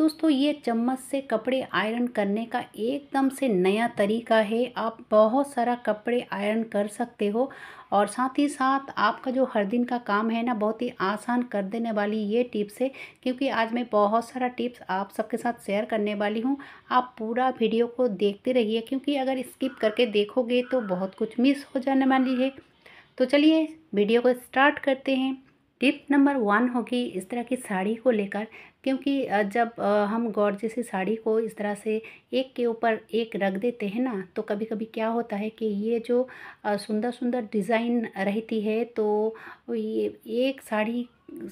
दोस्तों ये चम्मच से कपड़े आयरन करने का एकदम से नया तरीका है आप बहुत सारा कपड़े आयरन कर सकते हो और साथ ही साथ आपका जो हर दिन का काम है ना बहुत ही आसान कर देने वाली ये टिप्स है क्योंकि आज मैं बहुत सारा टिप्स आप सबके साथ शेयर करने वाली हूँ आप पूरा वीडियो को देखते रहिए क्योंकि अगर स्किप करके देखोगे तो बहुत कुछ मिस हो जाने वाली है तो चलिए वीडियो को स्टार्ट करते हैं टिप नंबर वन होगी इस तरह की साड़ी को लेकर क्योंकि जब हम गौर जैसी साड़ी को इस तरह से एक के ऊपर एक रख देते हैं ना तो कभी कभी क्या होता है कि ये जो सुंदर सुंदर डिज़ाइन रहती है तो ये एक साड़ी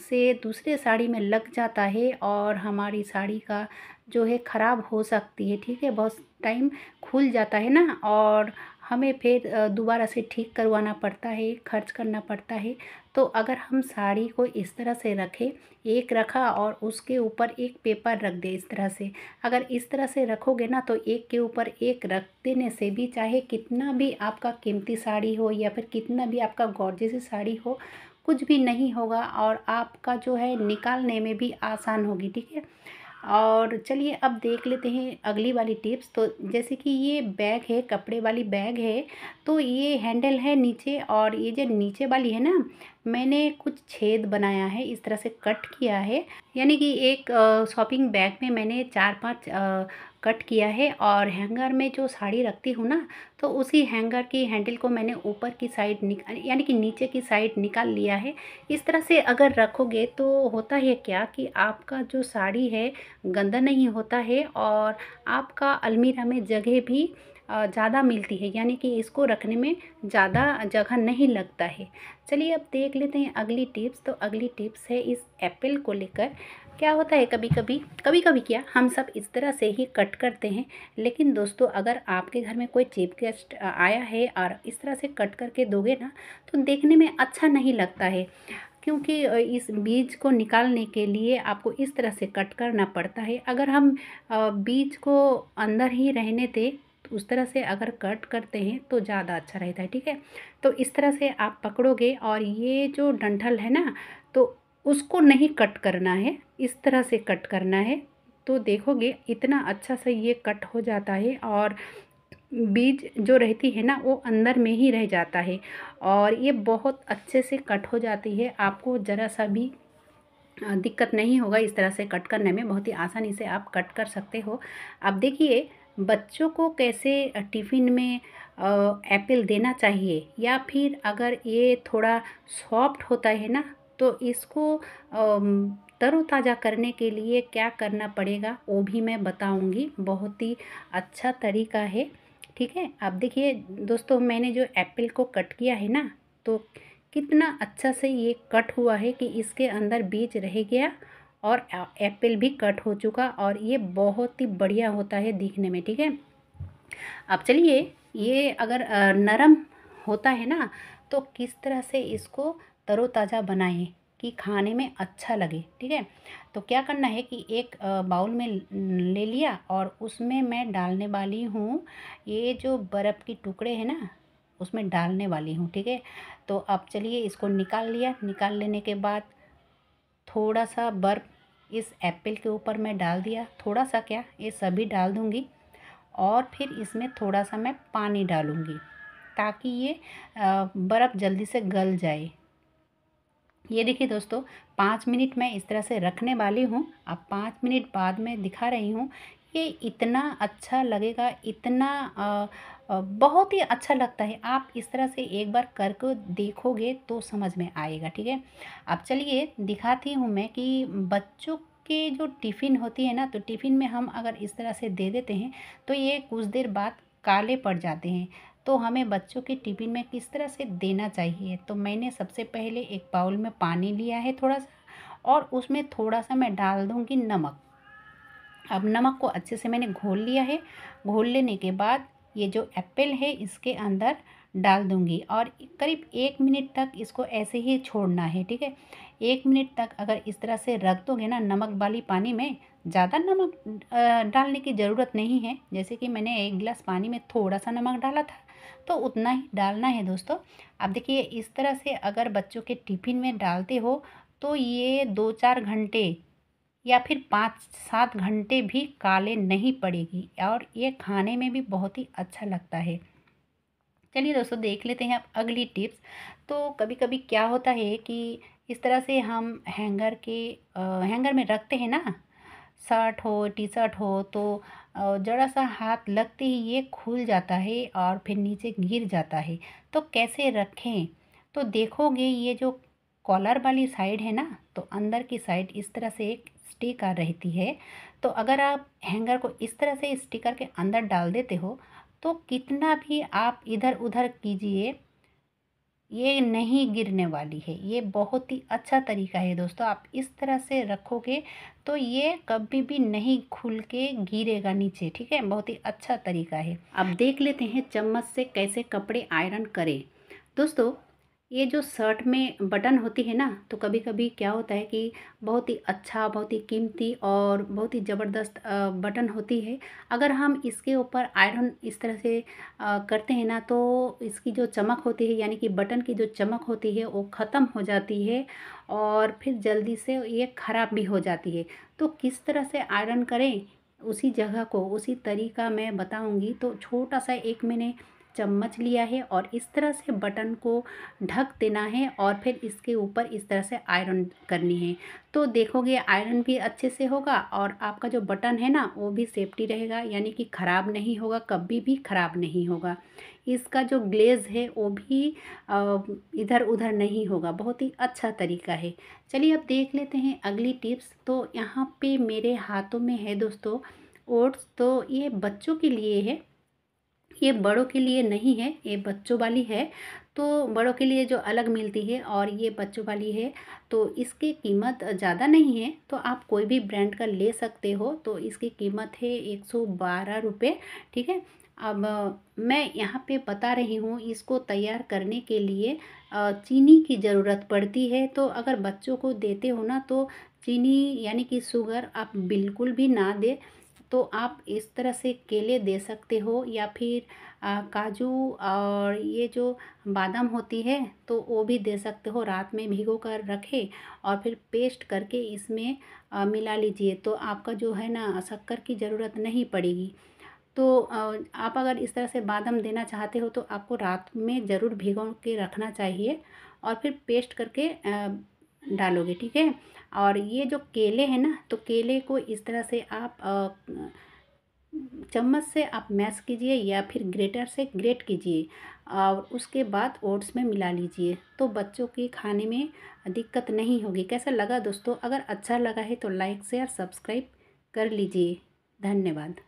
से दूसरे साड़ी में लग जाता है और हमारी साड़ी का जो है ख़राब हो सकती है ठीक है बहुत टाइम खुल जाता है ना और हमें फिर दोबारा से ठीक करवाना पड़ता है खर्च करना पड़ता है तो अगर हम साड़ी को इस तरह से रखें एक रखा और उसके ऊपर एक पेपर रख दे इस तरह से अगर इस तरह से रखोगे ना तो एक के ऊपर एक रख देने से भी चाहे कितना भी आपका कीमती साड़ी हो या फिर कितना भी आपका गॉर्जियस साड़ी हो कुछ भी नहीं होगा और आपका जो है निकालने में भी आसान होगी ठीक है और चलिए अब देख लेते हैं अगली वाली टिप्स तो जैसे कि ये बैग है कपड़े वाली बैग है तो ये हैंडल है नीचे और ये जो नीचे वाली है ना मैंने कुछ छेद बनाया है इस तरह से कट किया है यानी कि एक शॉपिंग बैग में मैंने चार पांच कट किया है और हैंगर में जो साड़ी रखती हूँ ना तो उसी हैंगर की हैंडल को मैंने ऊपर की साइड निकाल यानी कि नीचे की साइड निकाल लिया है इस तरह से अगर रखोगे तो होता है क्या कि आपका जो साड़ी है गंदा नहीं होता है और आपका अलमीरा में जगह भी ज़्यादा मिलती है यानी कि इसको रखने में ज़्यादा जगह नहीं लगता है चलिए अब देख लेते हैं अगली टिप्स तो अगली टिप्स है इस एप्पल को लेकर क्या होता है कभी कभी कभी कभी क्या हम सब इस तरह से ही कट करते हैं लेकिन दोस्तों अगर आपके घर में कोई चीफ गेस्ट आया है और इस तरह से कट करके दोगे ना तो देखने में अच्छा नहीं लगता है क्योंकि इस बीज को निकालने के लिए आपको इस तरह से कट करना पड़ता है अगर हम बीज को अंदर ही रहने दें उस तरह से अगर कट करते हैं तो ज़्यादा अच्छा रहता है ठीक है तो इस तरह से आप पकड़ोगे और ये जो डंठल है ना तो उसको नहीं कट करना है इस तरह से कट करना है तो देखोगे इतना अच्छा सा ये कट हो जाता है और बीज जो रहती है ना वो अंदर में ही रह जाता है और ये बहुत अच्छे से कट हो जाती है आपको ज़रा सा भी दिक्कत नहीं होगा इस तरह से कट करने में बहुत ही आसानी से आप कट कर सकते हो अब देखिए बच्चों को कैसे टिफ़िन में एप्पल देना चाहिए या फिर अगर ये थोड़ा सॉफ्ट होता है ना तो इसको तरोताज़ा करने के लिए क्या करना पड़ेगा वो भी मैं बताऊंगी बहुत ही अच्छा तरीका है ठीक है आप देखिए दोस्तों मैंने जो एप्पल को कट किया है ना तो कितना अच्छा से ये कट हुआ है कि इसके अंदर बीज रह गया और एप्पल भी कट हो चुका और ये बहुत ही बढ़िया होता है दिखने में ठीक है अब चलिए ये अगर नरम होता है ना तो किस तरह से इसको तरोताज़ा बनाएं कि खाने में अच्छा लगे ठीक है तो क्या करना है कि एक बाउल में ले लिया और उसमें मैं डालने वाली हूँ ये जो बर्फ़ के टुकड़े हैं ना उसमें डालने वाली हूँ ठीक है तो अब चलिए इसको निकाल लिया निकाल लेने के बाद थोड़ा सा बर्फ इस एप्पल के ऊपर मैं डाल दिया थोड़ा सा क्या ये सभी डाल दूँगी और फिर इसमें थोड़ा सा मैं पानी डालूँगी ताकि ये बर्फ़ जल्दी से गल जाए ये देखिए दोस्तों पाँच मिनट मैं इस तरह से रखने वाली हूँ अब पाँच मिनट बाद में दिखा रही हूँ ये इतना अच्छा लगेगा इतना बहुत ही अच्छा लगता है आप इस तरह से एक बार करके देखोगे तो समझ में आएगा ठीक है अब चलिए दिखाती हूँ मैं कि बच्चों के जो टिफ़िन होती है ना तो टिफ़िन में हम अगर इस तरह से दे देते हैं तो ये कुछ देर बाद काले पड़ जाते हैं तो हमें बच्चों के टिफ़िन में किस तरह से देना चाहिए तो मैंने सबसे पहले एक बाउल में पानी लिया है थोड़ा सा और उसमें थोड़ा सा मैं डाल दूँगी नमक अब नमक को अच्छे से मैंने घोल लिया है घोल लेने के बाद ये जो एप्पल है इसके अंदर डाल दूंगी और करीब एक मिनट तक इसको ऐसे ही छोड़ना है ठीक है एक मिनट तक अगर इस तरह से रख दोगे ना नमक वाली पानी में ज़्यादा नमक डालने की ज़रूरत नहीं है जैसे कि मैंने एक गिलास पानी में थोड़ा सा नमक डाला था तो उतना ही डालना है दोस्तों अब देखिए इस तरह से अगर बच्चों के टिफ़िन में डालते हो तो ये दो चार घंटे या फिर पाँच सात घंटे भी काले नहीं पड़ेगी और ये खाने में भी बहुत ही अच्छा लगता है चलिए दोस्तों देख लेते हैं अब अगली टिप्स तो कभी कभी क्या होता है कि इस तरह से हम हैंगर के हैंगर में रखते हैं ना शर्ट हो टी शर्ट हो तो जरा सा हाथ लगते ही ये खुल जाता है और फिर नीचे गिर जाता है तो कैसे रखें तो देखोगे ये जो कॉलर वाली साइड है ना तो अंदर की साइड इस तरह से एक स्टिकर रहती है तो अगर आप हैंगर को इस तरह से स्टिकर के अंदर डाल देते हो तो कितना भी आप इधर उधर कीजिए ये नहीं गिरने वाली है ये बहुत ही अच्छा तरीका है दोस्तों आप इस तरह से रखोगे तो ये कभी भी नहीं खुल के गिरेगा नीचे ठीक है बहुत ही अच्छा तरीका है अब देख लेते हैं चम्मच से कैसे कपड़े आयरन करें दोस्तों ये जो शर्ट में बटन होती है ना तो कभी कभी क्या होता है कि बहुत ही अच्छा बहुत ही कीमती और बहुत ही ज़बरदस्त बटन होती है अगर हम इसके ऊपर आयरन इस तरह से करते हैं ना तो इसकी जो चमक होती है यानी कि बटन की जो चमक होती है वो ख़त्म हो जाती है और फिर जल्दी से ये ख़राब भी हो जाती है तो किस तरह से आयरन करें उसी जगह को उसी तरीका मैं बताऊँगी तो छोटा सा एक मैंने चम्मच लिया है और इस तरह से बटन को ढक देना है और फिर इसके ऊपर इस तरह से आयरन करनी है तो देखोगे आयरन भी अच्छे से होगा और आपका जो बटन है ना वो भी सेफ्टी रहेगा यानी कि ख़राब नहीं होगा कभी भी ख़राब नहीं होगा इसका जो ग्लेज है वो भी इधर उधर नहीं होगा बहुत ही अच्छा तरीका है चलिए अब देख लेते हैं अगली टिप्स तो यहाँ पे मेरे हाथों में है दोस्तों ओट्स तो ये बच्चों के लिए है ये बड़ों के लिए नहीं है ये बच्चों वाली है तो बड़ों के लिए जो अलग मिलती है और ये बच्चों वाली है तो इसकी कीमत ज़्यादा नहीं है तो आप कोई भी ब्रांड का ले सकते हो तो इसकी कीमत है एक सौ बारह रुपये ठीक है अब मैं यहाँ पे बता रही हूँ इसको तैयार करने के लिए चीनी की ज़रूरत पड़ती है तो अगर बच्चों को देते हो ना तो चीनी यानी कि शुगर आप बिल्कुल भी ना दें तो आप इस तरह से केले दे सकते हो या फिर काजू और ये जो बादाम होती है तो वो भी दे सकते हो रात में भिगो कर रखे और फिर पेस्ट करके इसमें आ, मिला लीजिए तो आपका जो है ना शक्कर की ज़रूरत नहीं पड़ेगी तो आप अगर इस तरह से बादाम देना चाहते हो तो आपको रात में ज़रूर भिगो के रखना चाहिए और फिर पेस्ट करके डालोगे ठीक है और ये जो केले हैं ना तो केले को इस तरह से आप चम्मच से आप मैश कीजिए या फिर ग्रेटर से ग्रेट कीजिए और उसके बाद ओट्स में मिला लीजिए तो बच्चों के खाने में दिक्कत नहीं होगी कैसा लगा दोस्तों अगर अच्छा लगा है तो लाइक शेयर सब्सक्राइब कर लीजिए धन्यवाद